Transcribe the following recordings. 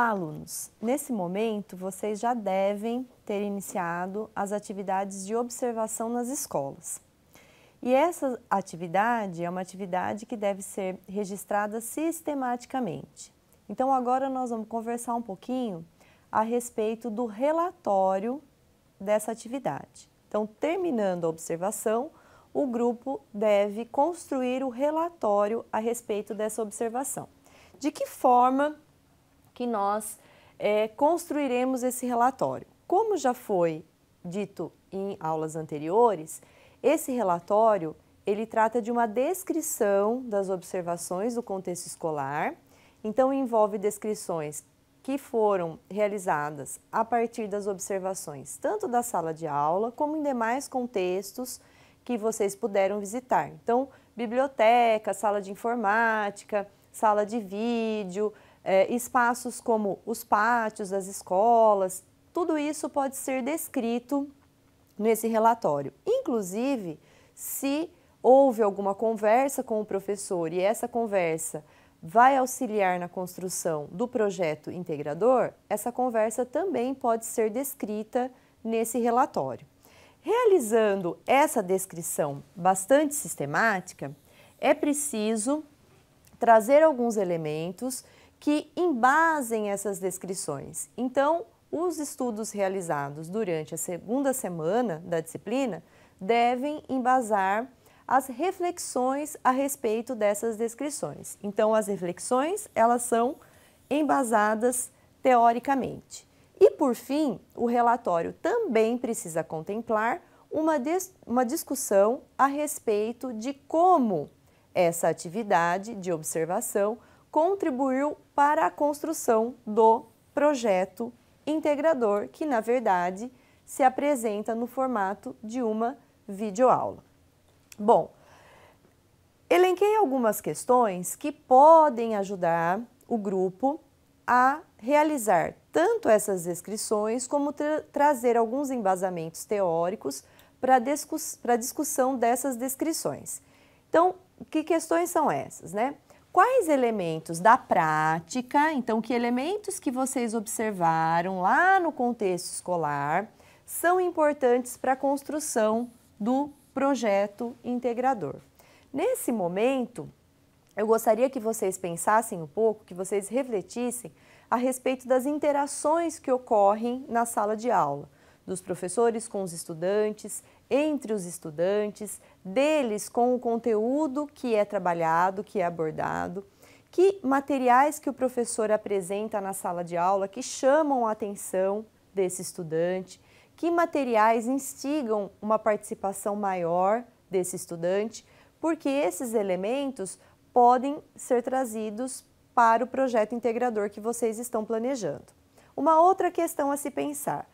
Olá, alunos! Nesse momento, vocês já devem ter iniciado as atividades de observação nas escolas. E essa atividade é uma atividade que deve ser registrada sistematicamente. Então, agora nós vamos conversar um pouquinho a respeito do relatório dessa atividade. Então, terminando a observação, o grupo deve construir o relatório a respeito dessa observação. De que forma que nós é, construiremos esse relatório. Como já foi dito em aulas anteriores, esse relatório ele trata de uma descrição das observações do contexto escolar, então envolve descrições que foram realizadas a partir das observações tanto da sala de aula como em demais contextos que vocês puderam visitar. Então, biblioteca, sala de informática, sala de vídeo, é, espaços como os pátios das escolas, tudo isso pode ser descrito nesse relatório. Inclusive, se houve alguma conversa com o professor e essa conversa vai auxiliar na construção do projeto integrador, essa conversa também pode ser descrita nesse relatório. Realizando essa descrição bastante sistemática, é preciso trazer alguns elementos que embasem essas descrições. Então, os estudos realizados durante a segunda semana da disciplina devem embasar as reflexões a respeito dessas descrições. Então, as reflexões, elas são embasadas teoricamente. E, por fim, o relatório também precisa contemplar uma, dis uma discussão a respeito de como essa atividade de observação contribuiu para a construção do projeto integrador, que na verdade se apresenta no formato de uma videoaula. Bom, elenquei algumas questões que podem ajudar o grupo a realizar tanto essas descrições como tra trazer alguns embasamentos teóricos para discuss a discussão dessas descrições. Então, que questões são essas, né? quais elementos da prática, então que elementos que vocês observaram lá no contexto escolar são importantes para a construção do projeto integrador. Nesse momento, eu gostaria que vocês pensassem um pouco, que vocês refletissem a respeito das interações que ocorrem na sala de aula, dos professores com os estudantes, entre os estudantes, deles com o conteúdo que é trabalhado, que é abordado, que materiais que o professor apresenta na sala de aula que chamam a atenção desse estudante, que materiais instigam uma participação maior desse estudante, porque esses elementos podem ser trazidos para o projeto integrador que vocês estão planejando. Uma outra questão a se pensar: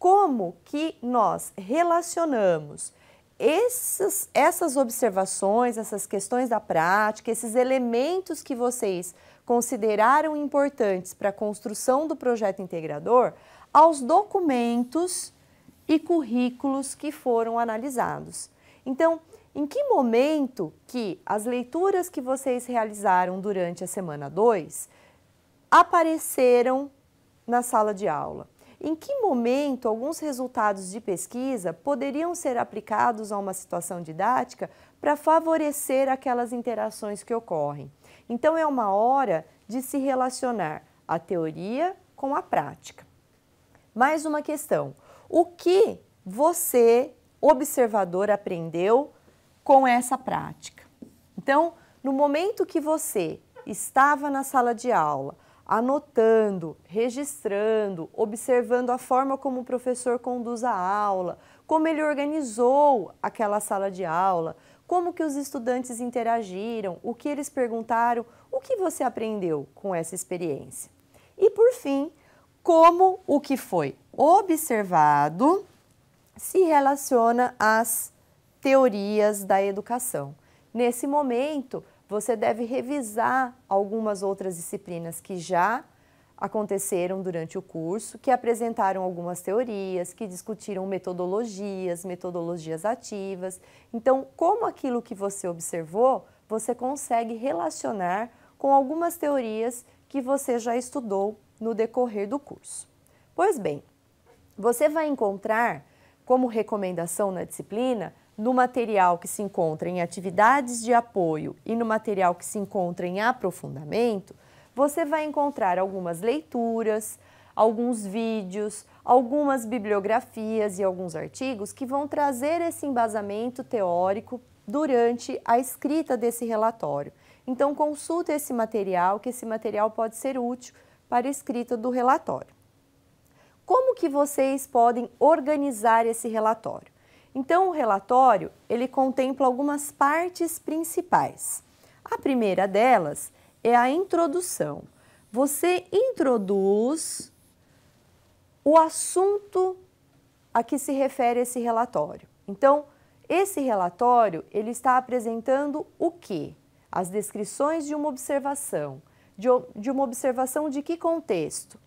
como que nós relacionamos essas observações, essas questões da prática, esses elementos que vocês consideraram importantes para a construção do projeto integrador, aos documentos e currículos que foram analisados. Então, em que momento que as leituras que vocês realizaram durante a semana 2 apareceram na sala de aula? Em que momento alguns resultados de pesquisa poderiam ser aplicados a uma situação didática para favorecer aquelas interações que ocorrem? Então, é uma hora de se relacionar a teoria com a prática. Mais uma questão: o que você, observador, aprendeu com essa prática? Então, no momento que você estava na sala de aula, anotando, registrando, observando a forma como o professor conduz a aula, como ele organizou aquela sala de aula, como que os estudantes interagiram, o que eles perguntaram, o que você aprendeu com essa experiência. E por fim, como o que foi observado se relaciona às teorias da educação. Nesse momento, você deve revisar algumas outras disciplinas que já aconteceram durante o curso, que apresentaram algumas teorias, que discutiram metodologias, metodologias ativas. Então, como aquilo que você observou, você consegue relacionar com algumas teorias que você já estudou no decorrer do curso. Pois bem, você vai encontrar como recomendação na disciplina no material que se encontra em atividades de apoio e no material que se encontra em aprofundamento, você vai encontrar algumas leituras, alguns vídeos, algumas bibliografias e alguns artigos que vão trazer esse embasamento teórico durante a escrita desse relatório. Então, consulte esse material, que esse material pode ser útil para a escrita do relatório. Como que vocês podem organizar esse relatório? Então, o relatório, ele contempla algumas partes principais. A primeira delas é a introdução. Você introduz o assunto a que se refere esse relatório. Então, esse relatório, ele está apresentando o que? As descrições de uma observação. De, de uma observação de que contexto?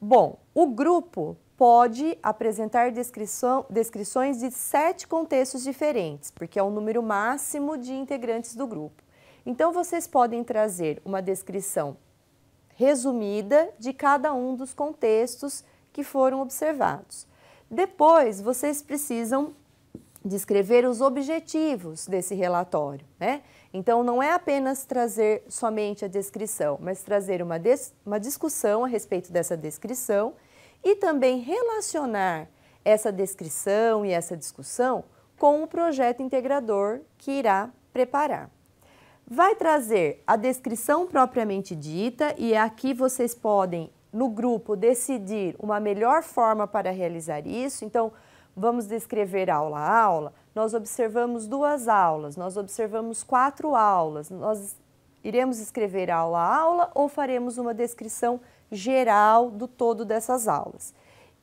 Bom, o grupo pode apresentar descrição, descrições de sete contextos diferentes, porque é o número máximo de integrantes do grupo. Então, vocês podem trazer uma descrição resumida de cada um dos contextos que foram observados. Depois, vocês precisam descrever os objetivos desse relatório, né? Então, não é apenas trazer somente a descrição, mas trazer uma, des uma discussão a respeito dessa descrição e também relacionar essa descrição e essa discussão com o projeto integrador que irá preparar. Vai trazer a descrição propriamente dita e aqui vocês podem, no grupo, decidir uma melhor forma para realizar isso. Então, vamos descrever aula a aula. Nós observamos duas aulas, nós observamos quatro aulas, nós Iremos escrever aula a aula ou faremos uma descrição geral do todo dessas aulas.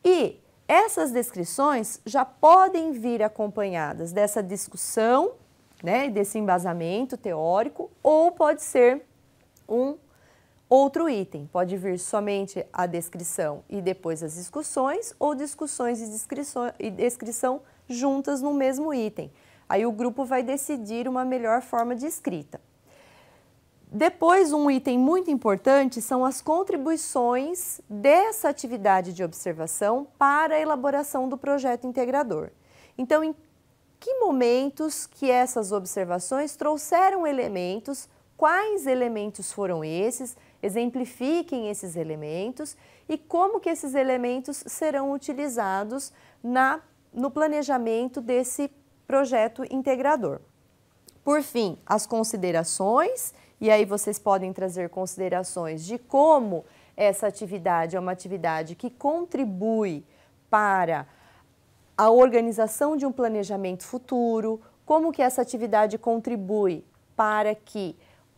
E essas descrições já podem vir acompanhadas dessa discussão, né, desse embasamento teórico, ou pode ser um outro item. Pode vir somente a descrição e depois as discussões, ou discussões e descrição, e descrição juntas no mesmo item. Aí o grupo vai decidir uma melhor forma de escrita. Depois, um item muito importante são as contribuições dessa atividade de observação para a elaboração do projeto integrador. Então, em que momentos que essas observações trouxeram elementos, quais elementos foram esses, exemplifiquem esses elementos e como que esses elementos serão utilizados na, no planejamento desse projeto integrador. Por fim, as considerações e aí vocês podem trazer considerações de como essa atividade é uma atividade que contribui para a organização de um planejamento futuro, como que essa atividade contribui para que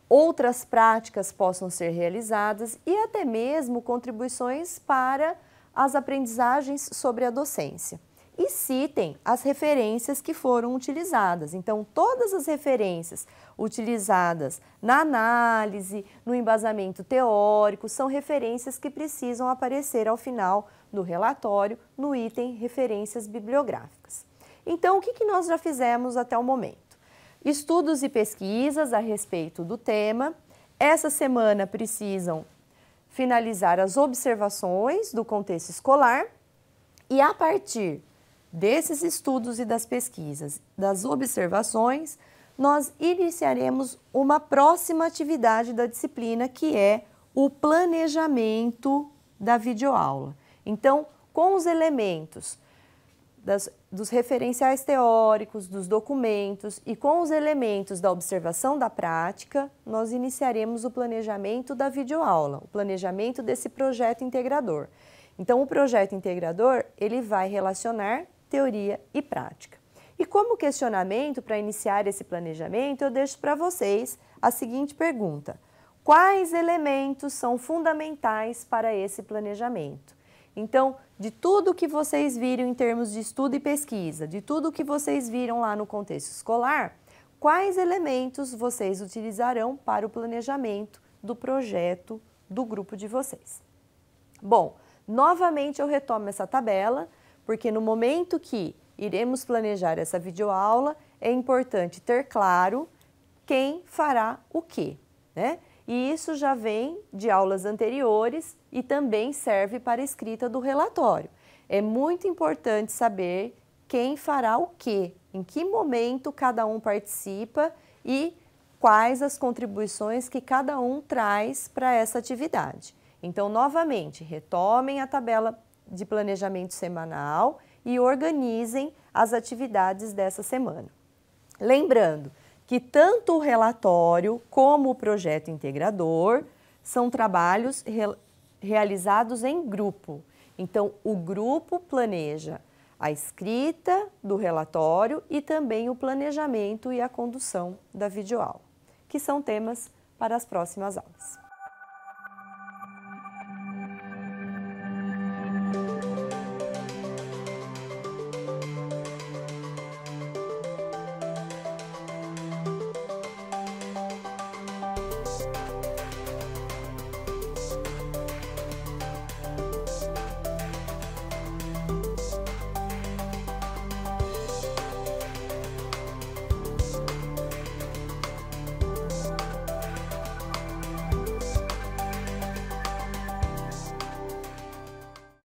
outras práticas possam ser realizadas e até mesmo contribuições para as aprendizagens sobre a docência e citem as referências que foram utilizadas. Então, todas as referências utilizadas na análise, no embasamento teórico, são referências que precisam aparecer ao final do relatório, no item referências bibliográficas. Então, o que, que nós já fizemos até o momento? Estudos e pesquisas a respeito do tema. Essa semana precisam finalizar as observações do contexto escolar e, a partir Desses estudos e das pesquisas, das observações, nós iniciaremos uma próxima atividade da disciplina, que é o planejamento da videoaula. Então, com os elementos das, dos referenciais teóricos, dos documentos e com os elementos da observação da prática, nós iniciaremos o planejamento da videoaula, o planejamento desse projeto integrador. Então, o projeto integrador, ele vai relacionar teoria e prática. E como questionamento para iniciar esse planejamento, eu deixo para vocês a seguinte pergunta: quais elementos são fundamentais para esse planejamento? Então, de tudo que vocês viram em termos de estudo e pesquisa, de tudo que vocês viram lá no contexto escolar, quais elementos vocês utilizarão para o planejamento do projeto do grupo de vocês? Bom, novamente eu retomo essa tabela porque no momento que iremos planejar essa videoaula, é importante ter claro quem fará o quê, né? E isso já vem de aulas anteriores e também serve para a escrita do relatório. É muito importante saber quem fará o quê, em que momento cada um participa e quais as contribuições que cada um traz para essa atividade. Então, novamente, retomem a tabela de planejamento semanal e organizem as atividades dessa semana. Lembrando que tanto o relatório como o projeto integrador são trabalhos re realizados em grupo. Então, o grupo planeja a escrita do relatório e também o planejamento e a condução da videoaula, que são temas para as próximas aulas.